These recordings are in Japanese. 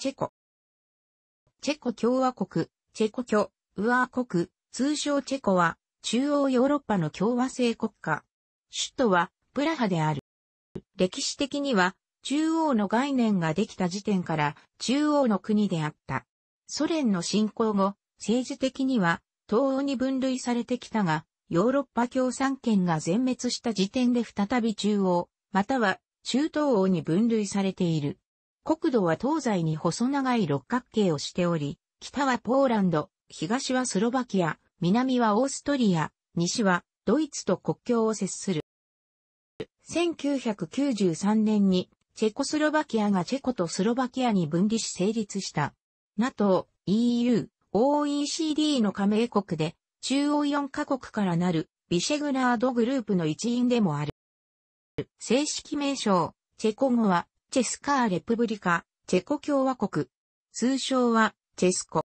チェコ。チェコ共和国、チェコ共ア国、通称チェコは、中央ヨーロッパの共和制国家。首都は、プラハである。歴史的には、中央の概念ができた時点から、中央の国であった。ソ連の侵攻後、政治的には、東欧に分類されてきたが、ヨーロッパ共産圏が全滅した時点で再び中央、または中東欧に分類されている。国土は東西に細長い六角形をしており、北はポーランド、東はスロバキア、南はオーストリア、西はドイツと国境を接する。1993年にチェコスロバキアがチェコとスロバキアに分離し成立した。NATO、EU、OECD の加盟国で中央4カ国からなるビシェグラードグループの一員でもある。正式名称、チェコ語はチェスカー・レプブリカ、チェコ共和国。通称は、チェスコ。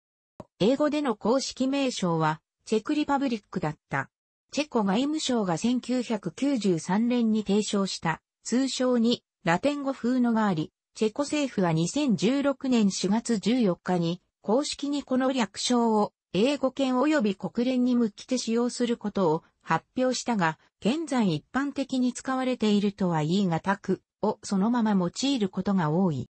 英語での公式名称は、チェクリパブリックだった。チェコ外務省が1993年に提唱した、通称にラテン語風のがあり、チェコ政府は2016年4月14日に、公式にこの略称を英語圏及び国連に向きて使用することを発表したが、現在一般的に使われているとは言い難く、をそのまま用いることが多い。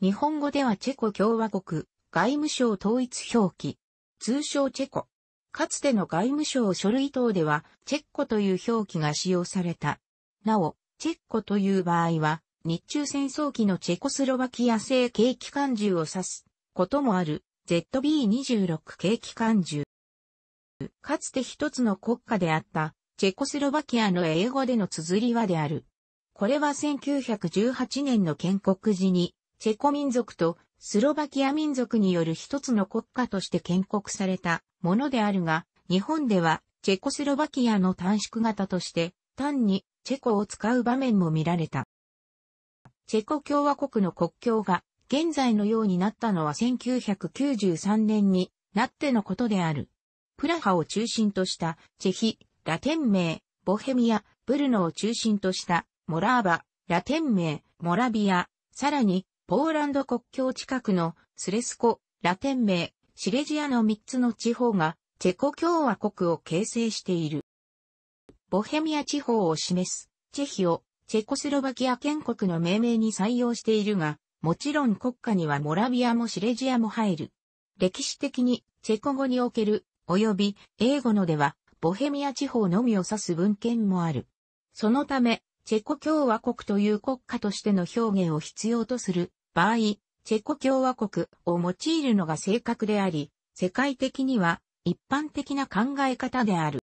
日本語ではチェコ共和国外務省統一表記、通称チェコ。かつての外務省書類等ではチェッコという表記が使用された。なお、チェッコという場合は日中戦争期のチェコスロバキア製軽機関銃を指すこともある ZB-26 軽機関銃。かつて一つの国家であったチェコスロバキアの英語での綴りはである。これは1918年の建国時に、チェコ民族とスロバキア民族による一つの国家として建国されたものであるが、日本ではチェコスロバキアの短縮型として、単にチェコを使う場面も見られた。チェコ共和国の国境が現在のようになったのは1993年になってのことである。プラハを中心としたチェヒ、ラテン名、ボヘミア、ブルノを中心としたモラーバ、ラテン名、モラビア、さらに、ポーランド国境近くのスレスコ、ラテン名、シレジアの3つの地方が、チェコ共和国を形成している。ボヘミア地方を示す、チェヒを、チェコスロバキア建国の命名に採用しているが、もちろん国家にはモラビアもシレジアも入る。歴史的に、チェコ語における、及び、英語のでは、ボヘミア地方のみを指す文献もある。そのため、チェコ共和国という国家としての表現を必要とする場合、チェコ共和国を用いるのが正確であり、世界的には一般的な考え方である。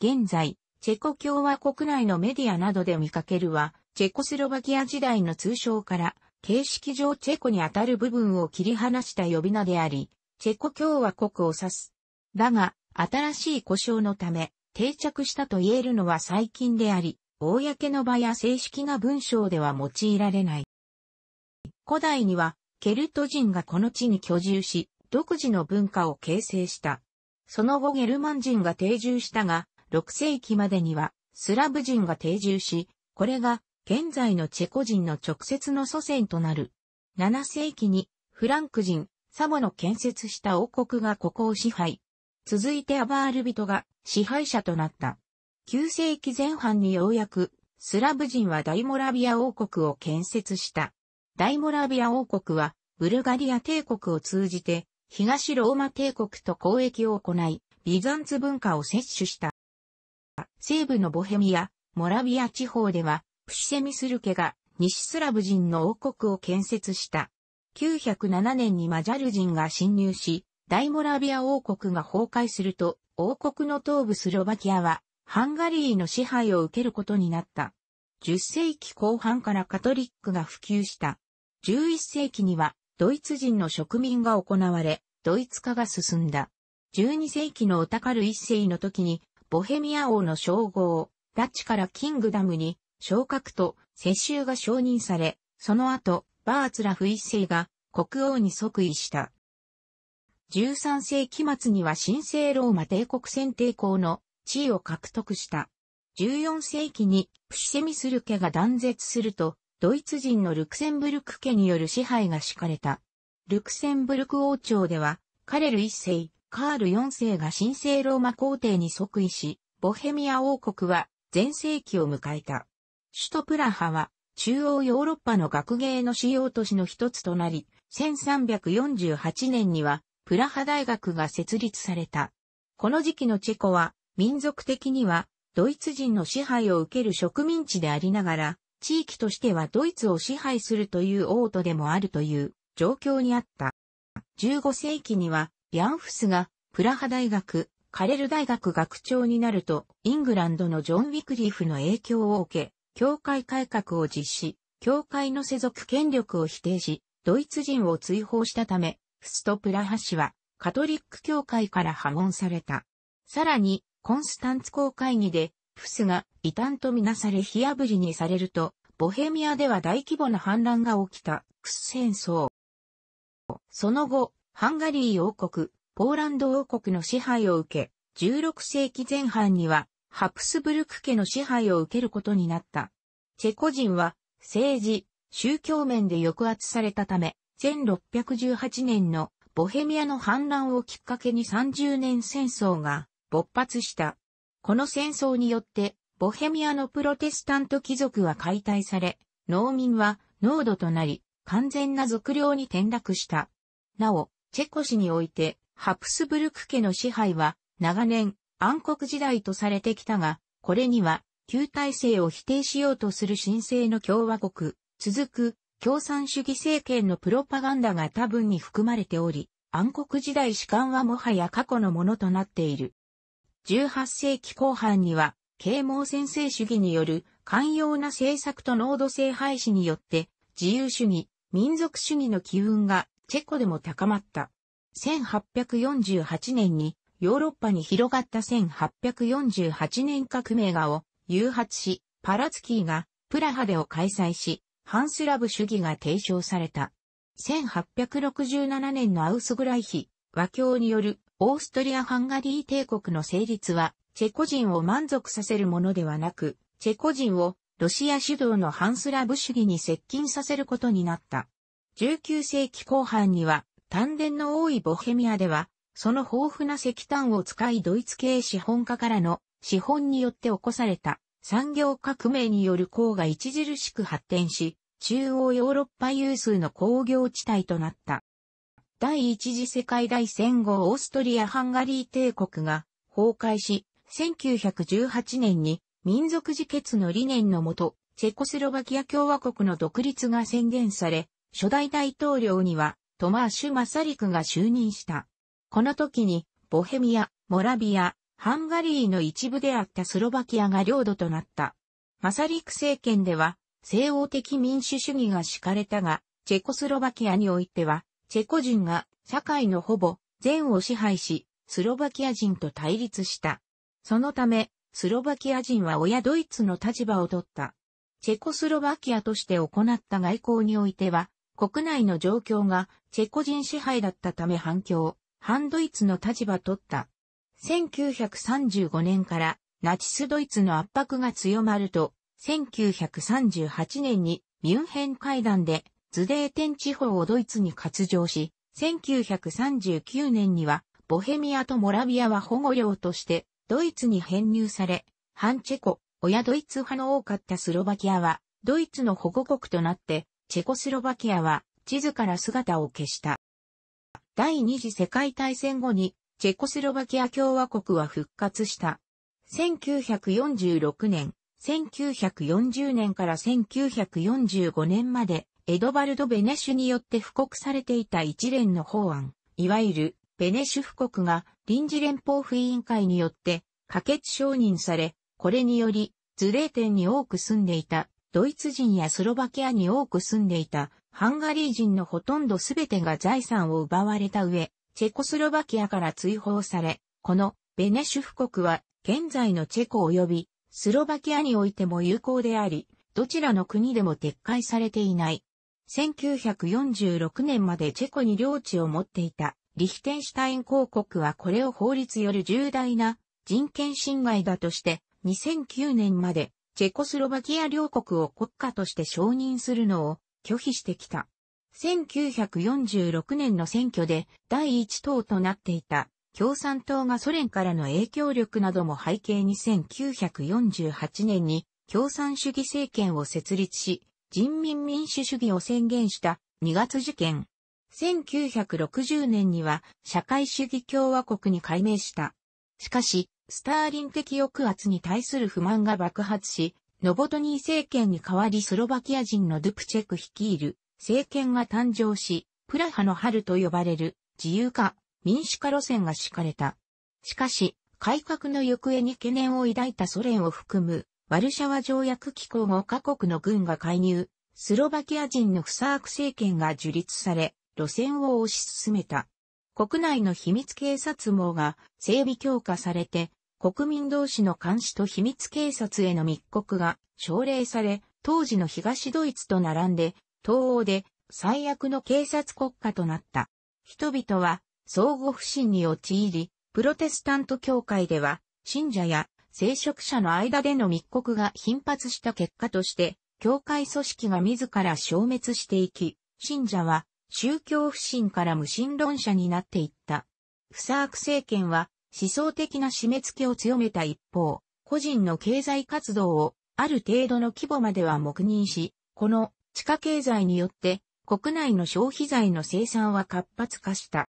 現在、チェコ共和国内のメディアなどで見かけるは、チェコスロバキア時代の通称から、形式上チェコにあたる部分を切り離した呼び名であり、チェコ共和国を指す。だが、新しい故障のため、定着したと言えるのは最近であり、公の場や正式な文章では用いられない。古代には、ケルト人がこの地に居住し、独自の文化を形成した。その後ゲルマン人が定住したが、6世紀までには、スラブ人が定住し、これが、現在のチェコ人の直接の祖先となる。7世紀に、フランク人、サモの建設した王国がここを支配。続いてアバール人が支配者となった。9世紀前半にようやく、スラブ人は大モラビア王国を建設した。大モラビア王国は、ブルガリア帝国を通じて、東ローマ帝国と交易を行い、ビザンツ文化を摂取した。西部のボヘミア、モラビア地方では、プシセミスル家が西スラブ人の王国を建設した。907年にマジャル人が侵入し、大モラビア王国が崩壊すると、王国の東部スロバキアはハンガリーの支配を受けることになった。10世紀後半からカトリックが普及した。11世紀にはドイツ人の植民が行われ、ドイツ化が進んだ。12世紀のオタカル一世の時に、ボヘミア王の称号、ダッチからキングダムに、昇格と世襲が承認され、その後、バーツラフ一世が国王に即位した。13世紀末には神聖ローマ帝国選定校の地位を獲得した。14世紀にプシセミスル家が断絶すると、ドイツ人のルクセンブルク家による支配が敷かれた。ルクセンブルク王朝では、カレル一世、カール四世が神聖ローマ皇帝に即位し、ボヘミア王国は全盛期を迎えた。首都プラハは中央ヨーロッパの学芸の主要都市の一つとなり、1348年にはプラハ大学が設立された。この時期のチェコは民族的には、ドイツ人の支配を受ける植民地でありながら、地域としてはドイツを支配するという王都でもあるという状況にあった。15世紀には、ヤンフスがプラハ大学、カレル大学学長になると、イングランドのジョン・ウィクリーフの影響を受け、教会改革を実施、教会の世俗権力を否定し、ドイツ人を追放したため、フスとプラハ氏は、カトリック教会から破門された。さらに、コンスタンツ公会議で、フスが異端とみなされ火炙りにされると、ボヘミアでは大規模な反乱が起きた、クス戦争。その後、ハンガリー王国、ポーランド王国の支配を受け、16世紀前半には、ハプスブルク家の支配を受けることになった。チェコ人は、政治、宗教面で抑圧されたため、1618年のボヘミアの反乱をきっかけに30年戦争が勃発した。この戦争によって、ボヘミアのプロテスタント貴族は解体され、農民は農奴となり、完全な俗領に転落した。なお、チェコ市において、ハプスブルク家の支配は、長年、暗黒時代とされてきたが、これには、旧体制を否定しようとする神聖の共和国、続く、共産主義政権のプロパガンダが多分に含まれており、暗黒時代史観はもはや過去のものとなっている。18世紀後半には、啓蒙先生主義による寛容な政策と濃度性廃止によって、自由主義、民族主義の機運がチェコでも高まった。1848年にヨーロッパに広がった1848年革命画を誘発し、パラツキーがプラハでを開催し、ハンスラブ主義が提唱された。1867年のアウスグライヒ、和教によるオーストリア・ハンガリー帝国の成立は、チェコ人を満足させるものではなく、チェコ人をロシア主導のハンスラブ主義に接近させることになった。19世紀後半には、丹田の多いボヘミアでは、その豊富な石炭を使いドイツ系資本家からの資本によって起こされた産業革命による鉱が著しく発展し、中央ヨーロッパ有数の工業地帯となった。第一次世界大戦後オーストリア・ハンガリー帝国が崩壊し、1918年に民族自決の理念のもと、チェコスロバキア共和国の独立が宣言され、初代大統領にはトマーシュ・マサリクが就任した。この時に、ボヘミア、モラビア、ハンガリーの一部であったスロバキアが領土となった。マサリク政権では、西欧的民主主義が敷かれたが、チェコスロバキアにおいては、チェコ人が社会のほぼ全を支配し、スロバキア人と対立した。そのため、スロバキア人は親ドイツの立場を取った。チェコスロバキアとして行った外交においては、国内の状況がチェコ人支配だったため反響、反ドイツの立場取った。1935年からナチスドイツの圧迫が強まると、1938年にミュンヘン会談でズデーテン地方をドイツに割譲し、1939年には、ボヘミアとモラビアは保護領として、ドイツに編入され、反チェコ、親ドイツ派の多かったスロバキアは、ドイツの保護国となって、チェコスロバキアは、地図から姿を消した。第二次世界大戦後に、チェコスロバキア共和国は復活した。1946年、1940年から1945年まで、エドバルド・ベネシュによって布告されていた一連の法案、いわゆるベネシュ布告が臨時連邦府委員会によって可決承認され、これにより、ズレーテンに多く住んでいた、ドイツ人やスロバキアに多く住んでいた、ハンガリー人のほとんどすべてが財産を奪われた上、チェコスロバキアから追放され、このベネシュ布告は現在のチェコ及びスロバキアにおいても有効であり、どちらの国でも撤回されていない。1946年までチェコに領地を持っていたリヒテンシュタイン公国はこれを法律よる重大な人権侵害だとして2009年までチェコスロバキア両国を国家として承認するのを拒否してきた。1946年の選挙で第一党となっていた共産党がソ連からの影響力なども背景に1948年に共産主義政権を設立し、人民民主主義を宣言した2月事件。1960年には社会主義共和国に改名した。しかし、スターリン的抑圧に対する不満が爆発し、ノボトニー政権に代わりスロバキア人のドゥプチェク率いる政権が誕生し、プラハの春と呼ばれる自由化、民主化路線が敷かれた。しかし、改革の行方に懸念を抱いたソ連を含むワルシャワ条約機構も各国の軍が介入、スロバキア人のフサーク政権が樹立され、路線を推し進めた。国内の秘密警察網が整備強化されて、国民同士の監視と秘密警察への密告が奨励され、当時の東ドイツと並んで、東欧で最悪の警察国家となった。人々は相互不信に陥り、プロテスタント教会では信者や聖職者の間での密告が頻発した結果として、教会組織が自ら消滅していき、信者は宗教不信から無神論者になっていった。不サーク政権は思想的な締め付けを強めた一方、個人の経済活動をある程度の規模までは黙認し、この地下経済によって国内の消費財の生産は活発化した。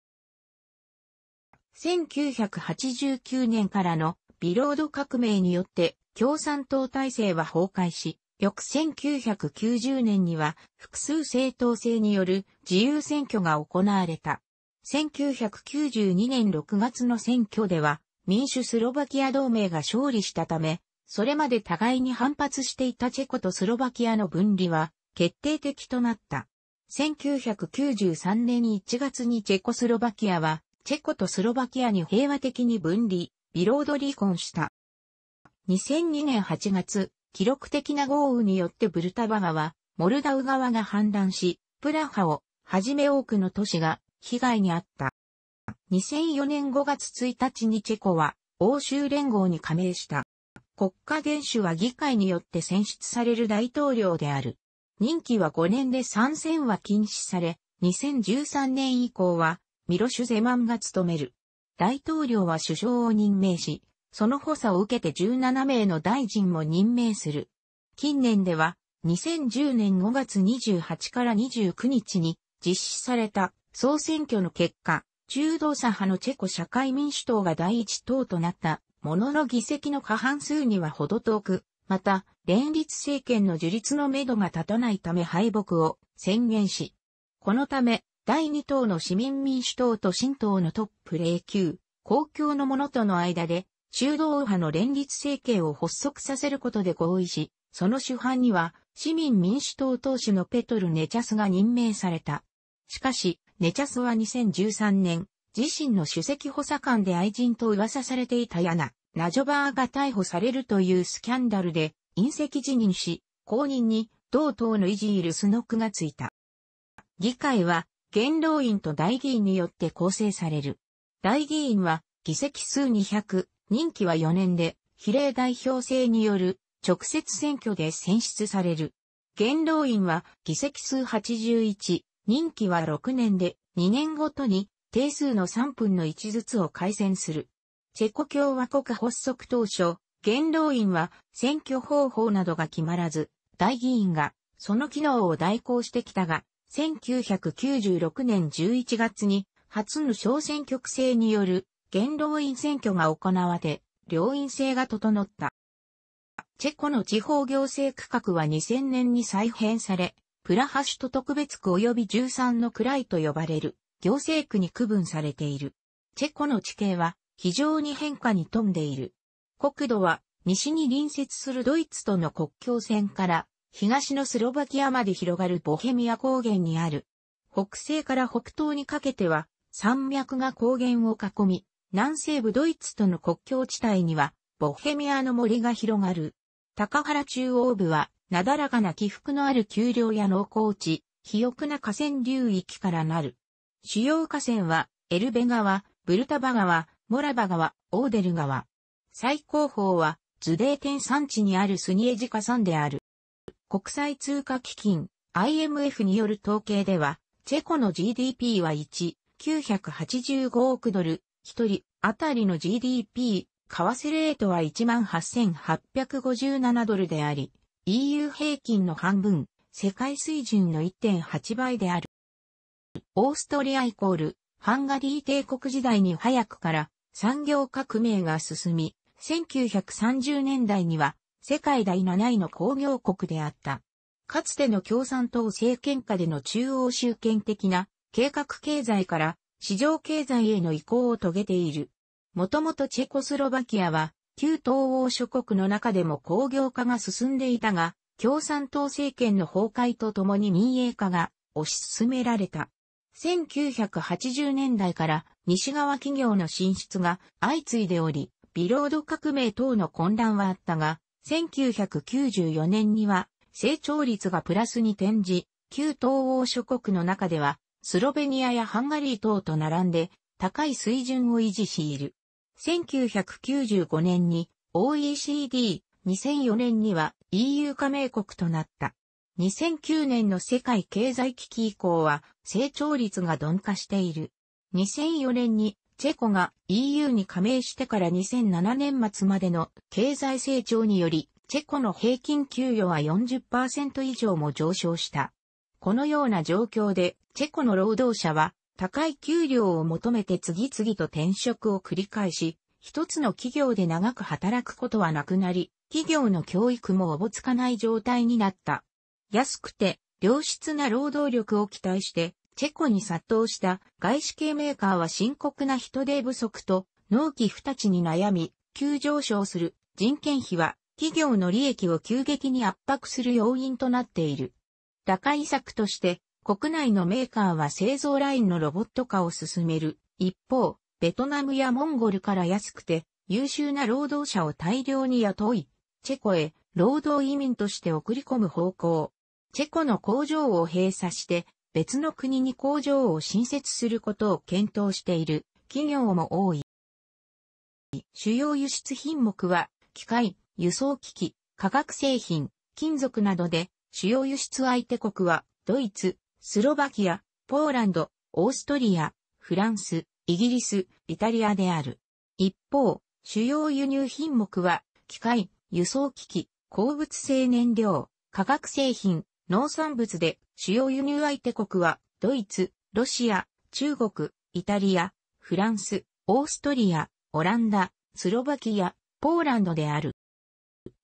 1989年からのビロード革命によって共産党体制は崩壊し、翌1990年には複数政党制による自由選挙が行われた。1992年6月の選挙では民主スロバキア同盟が勝利したため、それまで互いに反発していたチェコとスロバキアの分離は決定的となった。1993年1月にチェコスロバキアはチェコとスロバキアに平和的に分離、ビロード離婚した。2002年8月、記録的な豪雨によってブルタバ川、モルダウ川が氾濫し、プラハをはじめ多くの都市が被害に遭った。2004年5月1日にチェコは欧州連合に加盟した。国家元首は議会によって選出される大統領である。任期は5年で参戦は禁止され、2013年以降はミロシュゼマンが務める。大統領は首相を任命し、その補佐を受けて17名の大臣も任命する。近年では、2010年5月28から29日に実施された総選挙の結果、中道左派のチェコ社会民主党が第一党となったものの議席の過半数にはほど遠く、また、連立政権の樹立のめどが立たないため敗北を宣言し、このため、第2党の市民民主党と新党のトップ0級、公共の者との間で、中道右派の連立政権を発足させることで合意し、その主犯には、市民民主党党首のペトル・ネチャスが任命された。しかし、ネチャスは2013年、自身の主席補佐官で愛人と噂されていたヤナ、ナジョバーが逮捕されるというスキャンダルで、隕石辞任し、後任に同党のイジール・スノックがついた。議会は元老院と大議員によって構成される。大議員は議席数200、任期は4年で、比例代表制による直接選挙で選出される。元老院は議席数81、任期は6年で、2年ごとに定数の3分の1ずつを改選する。チェコ共和国発足当初、元老院は選挙方法などが決まらず、大議員がその機能を代行してきたが、1996年11月に初の小選挙区制による元老院選挙が行われ、両院制が整った。チェコの地方行政区画は2000年に再編され、プラハシュト特別区及び13の位と呼ばれる行政区に区分されている。チェコの地形は非常に変化に富んでいる。国土は西に隣接するドイツとの国境線から東のスロバキアまで広がるボヘミア高原にある。北西から北東にかけては、山脈が高原を囲み、南西部ドイツとの国境地帯には、ボヘミアの森が広がる。高原中央部は、なだらかな起伏のある丘陵や農耕地、肥沃な河川流域からなる。主要河川は、エルベ川、ブルタバ川、モラバ川、オーデル川。最高峰は、ズデーテン山地にあるスニエジカ山である。国際通貨基金 IMF による統計では、チェコの GDP は1、985億ドル、1人当たりの GDP、為替レートは18,857ドルであり、EU 平均の半分、世界水準の1.8倍である。オーストリアイコール、ハンガリー帝国時代に早くから産業革命が進み、1930年代には世界第7位の工業国であった。かつての共産党政権下での中央集権的な計画経済から市場経済への移行を遂げている。もともとチェコスロバキアは旧東欧諸国の中でも工業化が進んでいたが、共産党政権の崩壊とともに民営化が推し進められた。1980年代から西側企業の進出が相次いでおり、ビロード革命等の混乱はあったが、1994年には成長率がプラスに転じ、旧東欧諸国の中ではスロベニアやハンガリー等と並んで高い水準を維持している。1995年に OECD、2004年には EU 加盟国となった。2009年の世界経済危機以降は成長率が鈍化している。2004年にチェコが EU に加盟してから2007年末までの経済成長により、チェコの平均給与は40%以上も上昇した。このような状況で、チェコの労働者は、高い給料を求めて次々と転職を繰り返し、一つの企業で長く働くことはなくなり、企業の教育もおぼつかない状態になった。安くて良質な労働力を期待して、チェコに殺到した外資系メーカーは深刻な人手不足と納期不達に悩み、急上昇する人件費は企業の利益を急激に圧迫する要因となっている。打開策として国内のメーカーは製造ラインのロボット化を進める。一方、ベトナムやモンゴルから安くて優秀な労働者を大量に雇い、チェコへ労働移民として送り込む方向。チェコの工場を閉鎖して別の国に工場を新設することを検討している企業も多い。主要輸出品目は、機械、輸送機器、化学製品、金属などで、主要輸出相手国は、ドイツ、スロバキア、ポーランド、オーストリア、フランス、イギリス、イタリアである。一方、主要輸入品目は、機械、輸送機器、鉱物性燃料、化学製品、農産物で主要輸入相手国はドイツ、ロシア、中国、イタリア、フランス、オーストリア、オランダ、スロバキア、ポーランドである。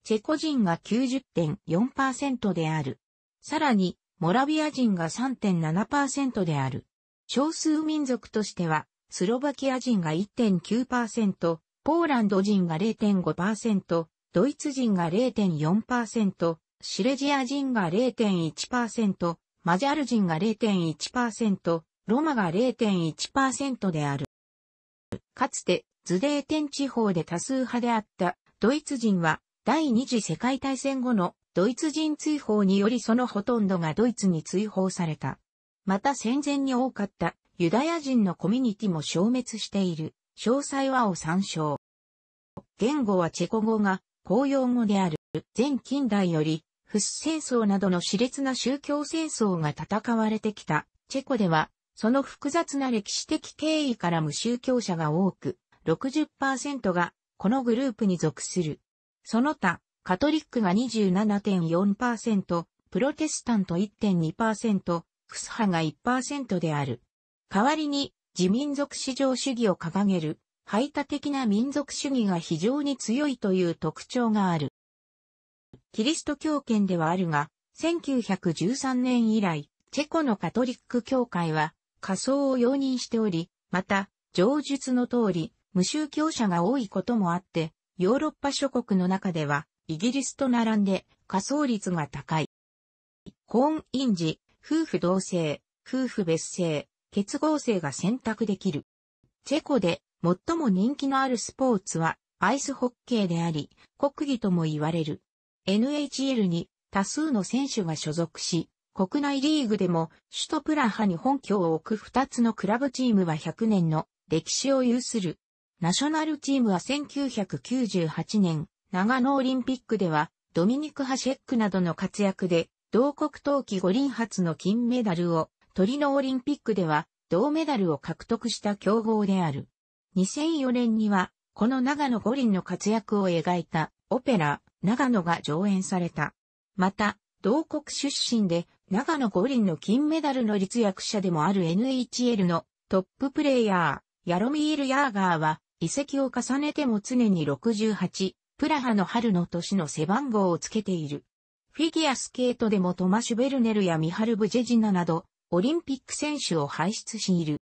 チェコ人が90.4%である。さらに、モラビア人が3.7%である。少数民族としては、スロバキア人が1.9%、ポーランド人が0.5%、ドイツ人が0.4%、シレジア人が0.1%、マジャル人が0.1%、ロマが0.1%である。かつて、ズデーテン地方で多数派であったドイツ人は、第二次世界大戦後のドイツ人追放によりそのほとんどがドイツに追放された。また戦前に多かったユダヤ人のコミュニティも消滅している。詳細はを参照。言語はチェコ語が公用語である。全近代よりフス戦争などの熾烈な宗教戦争が戦われてきたチェコでは、その複雑な歴史的経緯から無宗教者が多く、60%がこのグループに属する。その他、カトリックが27.4%、プロテスタント1.2%、フス派が1%である。代わりに、自民族至上主義を掲げる、排他的な民族主義が非常に強いという特徴がある。キリスト教圏ではあるが、1913年以来、チェコのカトリック教会は、仮装を容認しており、また、上述の通り、無宗教者が多いこともあって、ヨーロッパ諸国の中では、イギリスと並んで、仮想率が高い。婚姻時、夫婦同姓、夫婦別姓、結合性が選択できる。チェコで最も人気のあるスポーツはアイスホッケーであり、国技とも言われる。NHL に多数の選手が所属し、国内リーグでも首都プラハに本拠を置く2つのクラブチームは100年の歴史を有する。ナショナルチームは1998年、長野オリンピックではドミニク・ハシェックなどの活躍で、同国冬季五輪初の金メダルを、トリノオリンピックでは銅メダルを獲得した強豪である。2004年には、この長野五輪の活躍を描いたオペラ、長野が上演された。また、同国出身で、長野五輪の金メダルの立役者でもある NHL のトッププレイヤー、ヤロミール・ヤーガーは、遺跡を重ねても常に68、プラハの春の年の背番号をつけている。フィギュアスケートでもトマシュ・ベルネルやミハル・ブジェジナなど、オリンピック選手を輩出している。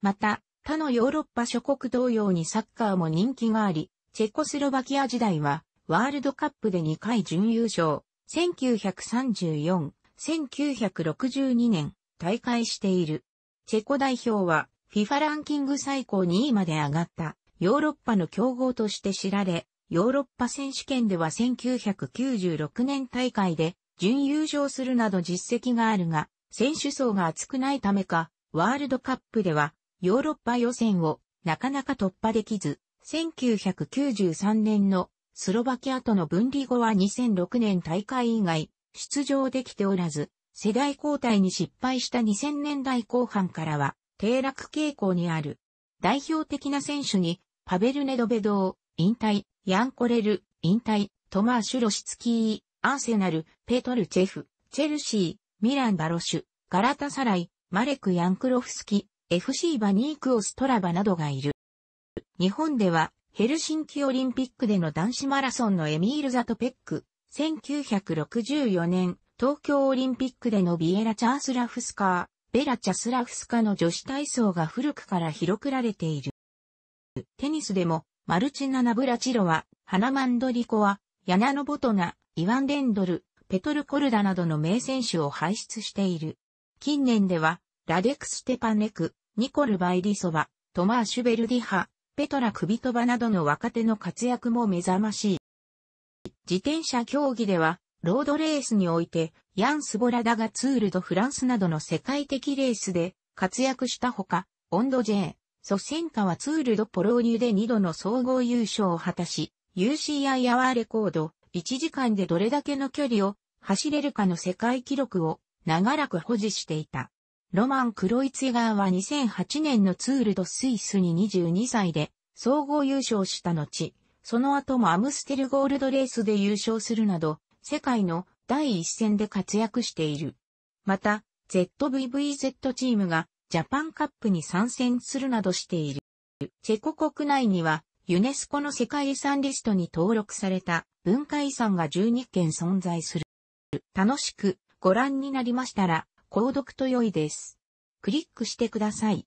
また、他のヨーロッパ諸国同様にサッカーも人気があり、チェコスロバキア時代はワールドカップで2回準優勝、1934、1962年、大会している。チェコ代表は、FIFA ランキング最高2位まで上がった、ヨーロッパの強豪として知られ、ヨーロッパ選手権では1996年大会で、準優勝するなど実績があるが、選手層が厚くないためか、ワールドカップでは、ヨーロッパ予選をなかなか突破できず、1993年のスロバキアとの分離後は2006年大会以外、出場できておらず、世代交代に失敗した2000年代後半からは、低落傾向にある。代表的な選手に、パベルネドベドー、引退、ヤンコレル、引退、トマーシュ・ロシツキー、アーセナル、ペトル・チェフ、チェルシー、ミラン・バロシュ、ガラタサライ、マレク・ヤンクロフスキ、FC バニークオストラバなどがいる。日本ではヘルシンキオリンピックでの男子マラソンのエミール・ザトペック、1964年、東京オリンピックでのビエラ・チャースラフスカー、ベラ・チャスラフスカの女子体操が古くから広くられている。テニスでも、マルチナ・ナブラチロワ、ハナマンドリコワ、ヤナノボトナ、イワン・デンドル、ペトル・コルダなどの名選手を輩出している。近年では、ラデック・ステパネク、ニコル・バイリソワ、トマーシュ・ベルディハ、ペトラ・クビトバなどの若手の活躍も目覚ましい。自転車競技では、ロードレースにおいて、ヤン・スボラダがツール・ド・フランスなどの世界的レースで活躍したほか、オンド・ジェー、ソセンカはツール・ド・ポローニュで2度の総合優勝を果たし、UCI アワーレコード、1時間でどれだけの距離を走れるかの世界記録を長らく保持していた。ロマン・クロイツィガーは2008年のツールドスイスに22歳で総合優勝した後、その後もアムステルゴールドレースで優勝するなど、世界の第一線で活躍している。また、ZVVZ チームがジャパンカップに参戦するなどしている。チェコ国内には、ユネスコの世界遺産リストに登録された文化遺産が12件存在する。楽しくご覧になりましたら、購読と良いです。クリックしてください。